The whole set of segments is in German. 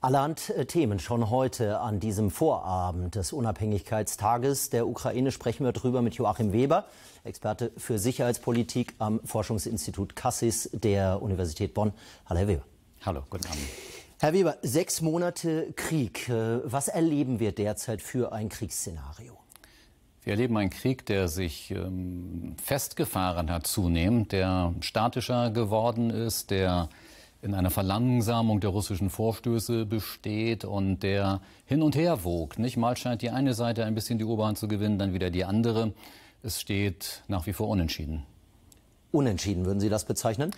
Allerhand äh, Themen schon heute an diesem Vorabend des Unabhängigkeitstages der Ukraine sprechen wir drüber mit Joachim Weber, Experte für Sicherheitspolitik am Forschungsinstitut Cassis der Universität Bonn. Hallo Herr Weber. Hallo, guten Abend. Herr Weber, sechs Monate Krieg. Äh, was erleben wir derzeit für ein Kriegsszenario? Wir erleben einen Krieg, der sich ähm, festgefahren hat zunehmend, der statischer geworden ist, der in einer Verlangsamung der russischen Vorstöße besteht und der hin und her wogt. Nicht mal scheint die eine Seite ein bisschen die Oberhand zu gewinnen, dann wieder die andere. Es steht nach wie vor unentschieden. Unentschieden, würden Sie das bezeichnen?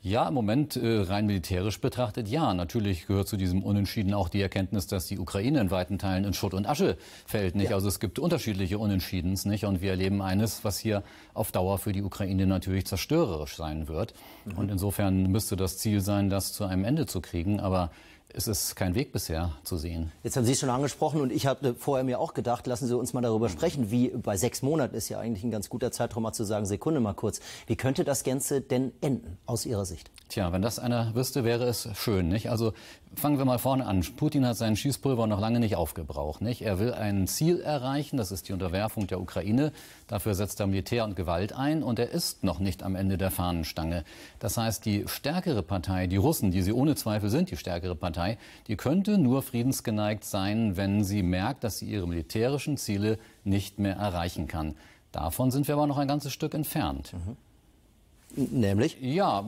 Ja, im Moment äh, rein militärisch betrachtet ja. Natürlich gehört zu diesem Unentschieden auch die Erkenntnis, dass die Ukraine in weiten Teilen in Schutt und Asche fällt. Nicht? Ja. Also es gibt unterschiedliche Unentschiedens. Nicht? Und wir erleben eines, was hier auf Dauer für die Ukraine natürlich zerstörerisch sein wird. Mhm. Und insofern müsste das Ziel sein, das zu einem Ende zu kriegen. Aber es ist kein Weg bisher zu sehen. Jetzt haben Sie es schon angesprochen und ich habe ne, vorher mir auch gedacht, lassen Sie uns mal darüber sprechen, wie bei sechs Monaten ist ja eigentlich ein ganz guter Zeitraum, mal zu sagen, Sekunde mal kurz, wie könnte das Ganze denn enden aus Ihrer Sicht? Tja, wenn das einer wüsste, wäre es schön, nicht? Also fangen wir mal vorne an. Putin hat seinen Schießpulver noch lange nicht aufgebraucht, nicht? Er will ein Ziel erreichen, das ist die Unterwerfung der Ukraine. Dafür setzt er Militär und Gewalt ein und er ist noch nicht am Ende der Fahnenstange. Das heißt, die stärkere Partei, die Russen, die sie ohne Zweifel sind, die stärkere Partei, Partei, die könnte nur friedensgeneigt sein, wenn sie merkt, dass sie ihre militärischen Ziele nicht mehr erreichen kann. Davon sind wir aber noch ein ganzes Stück entfernt. Mhm. Nämlich? Ja,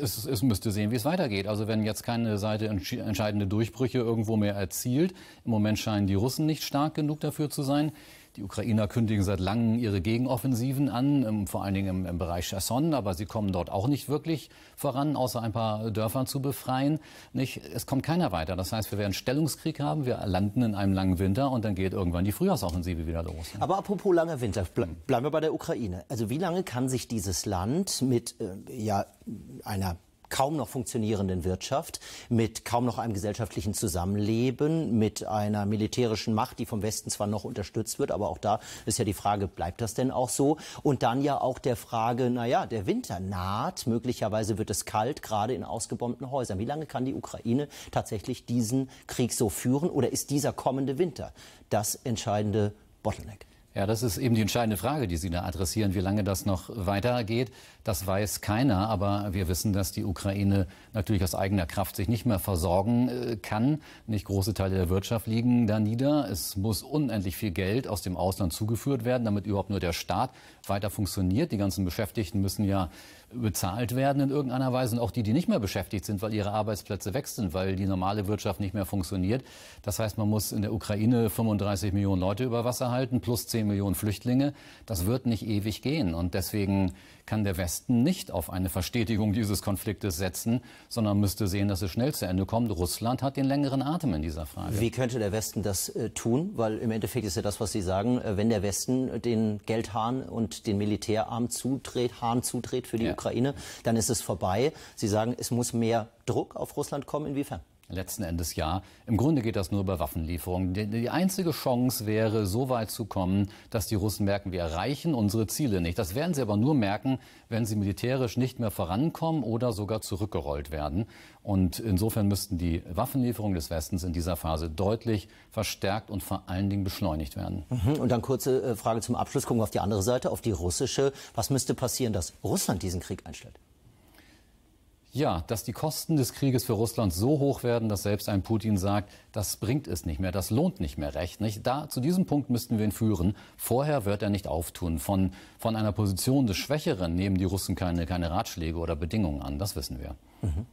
es, es, müsste sehen, wie es weitergeht. Also wenn jetzt keine Seite entscheidende Durchbrüche irgendwo mehr erzielt, im Moment scheinen die Russen nicht stark genug dafür zu sein, die Ukrainer kündigen seit langem ihre Gegenoffensiven an, ähm, vor allen Dingen im, im Bereich Cherson, aber sie kommen dort auch nicht wirklich voran, außer ein paar Dörfern zu befreien. Nicht? Es kommt keiner weiter. Das heißt, wir werden Stellungskrieg haben, wir landen in einem langen Winter und dann geht irgendwann die Frühjahrsoffensive wieder los. Aber apropos langer Winter, bleiben wir bei der Ukraine. Also wie lange kann sich dieses Land mit äh, ja, einer kaum noch funktionierenden Wirtschaft, mit kaum noch einem gesellschaftlichen Zusammenleben, mit einer militärischen Macht, die vom Westen zwar noch unterstützt wird, aber auch da ist ja die Frage, bleibt das denn auch so? Und dann ja auch der Frage, naja, der Winter naht, möglicherweise wird es kalt, gerade in ausgebombten Häusern. Wie lange kann die Ukraine tatsächlich diesen Krieg so führen oder ist dieser kommende Winter das entscheidende Bottleneck? Ja, das ist eben die entscheidende Frage, die Sie da adressieren, wie lange das noch weitergeht. Das weiß keiner, aber wir wissen, dass die Ukraine natürlich aus eigener Kraft sich nicht mehr versorgen äh, kann. Nicht große Teile der Wirtschaft liegen da nieder. Es muss unendlich viel Geld aus dem Ausland zugeführt werden, damit überhaupt nur der Staat weiter funktioniert. Die ganzen Beschäftigten müssen ja bezahlt werden in irgendeiner Weise und auch die, die nicht mehr beschäftigt sind, weil ihre Arbeitsplätze weg sind, weil die normale Wirtschaft nicht mehr funktioniert. Das heißt, man muss in der Ukraine 35 Millionen Leute über Wasser halten plus 10 10 Millionen Flüchtlinge, das wird nicht ewig gehen. Und deswegen kann der Westen nicht auf eine Verstetigung dieses Konfliktes setzen, sondern müsste sehen, dass es schnell zu Ende kommt. Russland hat den längeren Atem in dieser Frage. Wie könnte der Westen das äh, tun? Weil im Endeffekt ist ja das, was Sie sagen, äh, wenn der Westen äh, den Geldhahn und den Militärarm zudreht, Hahn zudreht für die ja. Ukraine, dann ist es vorbei. Sie sagen, es muss mehr Druck auf Russland kommen. Inwiefern? letzten Endes ja. Im Grunde geht das nur über Waffenlieferungen. Die, die, einzige Chance wäre, so weit zu kommen, dass die Russen merken, wir erreichen unsere Ziele nicht. Das werden sie aber nur merken, wenn sie militärisch nicht mehr vorankommen oder sogar zurückgerollt werden. Und insofern müssten die Waffenlieferungen des Westens in dieser Phase deutlich verstärkt und vor allen Dingen beschleunigt werden. Mhm. Und dann kurze äh, Frage zum Abschluss. Gucken wir auf die andere Seite, auf die russische. Was müsste passieren, dass Russland diesen Krieg einstellt? Ja, dass die Kosten des Krieges für Russland so hoch werden, dass selbst ein Putin sagt, das bringt es nicht mehr, das lohnt nicht mehr recht. Nicht? Da, zu diesem Punkt müssten wir ihn führen. Vorher wird er nicht auftun. Von, von einer Position des Schwächeren nehmen die Russen keine, keine Ratschläge oder Bedingungen an. Das wissen wir. Mhm.